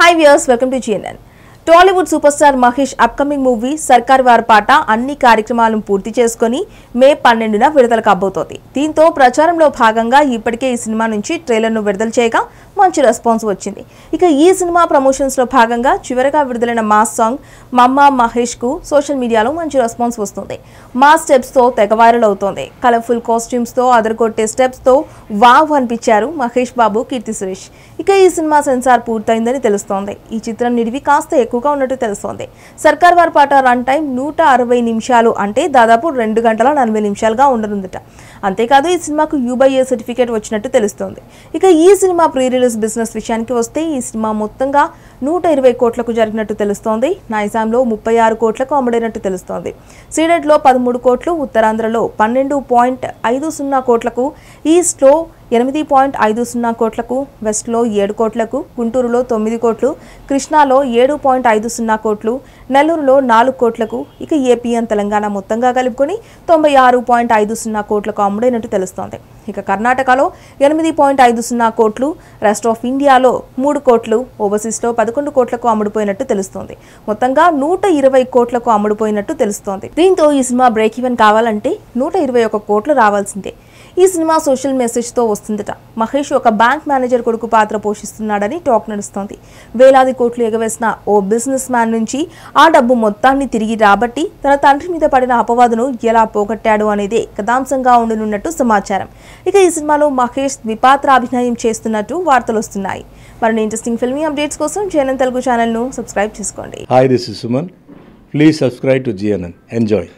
Hi viewers, welcome to GNN. Tollywood super star Mahesh upcoming movie Sarkar Vaari పాట అన్ని కార్యక్రమాలను పూర్తి చేసుకుని మే పన్నెండున విడుదల కాబోతోంది దీంతో ప్రచారంలో భాగంగా ఇప్పటికే ఈ సినిమా నుంచి ట్రైలర్ను విడుదల చేయగా మంచి రెస్పాన్స్ వచ్చింది ఇక ఈ సినిమా ప్రమోషన్స్లో భాగంగా చివరగా విడుదలైన మాస్ సాంగ్ మమ్మ మహేష్కు సోషల్ మీడియాలో మంచి రెస్పాన్స్ వస్తుంది మా స్టెప్స్తో తెగ వైరల్ అవుతోంది కలర్ఫుల్ కాస్ట్యూమ్స్తో అదరగొట్టే స్టెప్స్తో వావ్ అనిపించారు మహేష్ బాబు కీర్తి సురేష్ ఇక ఈ సినిమా సెన్సార్ పూర్తయిందని తెలుస్తోంది ఈ చిత్రం నిడివి కాస్త ఎక్కువ ఎక్కువగా ఉన్నట్టు తెలుస్తోంది సర్కార్ వారి పాట రన్ టైం నూట అరవై నిమిషాలు అంటే దాదాపు రెండు గంటల నలభై నిమిషాలుగా ఉండనుందట అంతేకాదు ఈ సినిమాకు యూబైఏ సర్టిఫికేట్ వచ్చినట్టు తెలుస్తోంది ఇక ఈ సినిమా ప్రీ రిలీజ్ బిజినెస్ విషయానికి వస్తే ఈ సినిమా మొత్తంగా నూట ఇరవై కోట్లకు జరిగినట్టు తెలుస్తోంది నైజాంలో ముప్పై ఆరు కోట్లకు అమ్ముడైనట్టు తెలుస్తోంది సీడెడ్లో పదమూడు కోట్లు ఉత్తరాంధ్రలో పన్నెండు పాయింట్ ఐదు సున్నా కోట్లకు ఈస్ట్లో ఎనిమిది పాయింట్ ఐదు సున్నా కోట్లకు వెస్ట్లో ఏడు కోట్లకు గుంటూరులో తొమ్మిది కోట్లు కృష్ణాలో ఏడు పాయింట్ ఐదు సున్నా కోట్లు నెల్లూరులో నాలుగు కోట్లకు ఇక ఏపీఎన్ తెలంగాణ మొత్తంగా కలుపుకొని తొంభై ఆరు పాయింట్ ఐదు సున్నా కోట్లకు అమ్ముడైనట్టు తెలుస్తోంది ఇక కర్ణాటకలో ఎనిమిది పాయింట్ ఐదు సున్నా కోట్లు రెస్ట్ ఆఫ్ ఇండియాలో మూడు కోట్లు ఓవర్సీస్లో పదకొండు కోట్లకు అమ్ముడుపోయినట్టు తెలుస్తోంది మొత్తంగా నూట ఇరవై కోట్లకు అమ్ముడుపోయినట్టు తెలుస్తోంది దీంతో ఈ సినిమా బ్రేక్ ఈవెన్ కావాలంటే నూట ఇరవై ఒక కోట్లు రావాల్సిందే ఈ సినిమా సోషల్ మెసేజ్తో వస్తుందట మహేష్ ఒక బ్యాంక్ మేనేజర్ కొడుకు పాత్ర పోషిస్తున్నాడని టాక్ నడుస్తోంది వేలాది కోట్లు ఎగవేసిన ఓ బిజినెస్ మ్యాన్ నుంచి ఆ డబ్బు మొత్తాన్ని తిరిగి రాబట్టి తన తండ్రి మీద పడిన అపవాదును ఎలా పోగొట్టాడు అనేదే కథాంశంగా ఉండనున్నట్టు సమాచారం ఇక ఈ సినిమాలో మహేష్ ద్విపాత్ర అభినయం చేస్తున్నట్టు వార్తలు వస్తున్నాయి మరిన్ని ఇంట్రెస్టింగ్ ఫిల్మీ అప్డేట్స్ కోసం జేఎన్ఎన్ తెలుగు ఛానల్ ను సబ్స్క్రైబ్ చేసుకోండి hi this is Suman please subscribe to GNN enjoy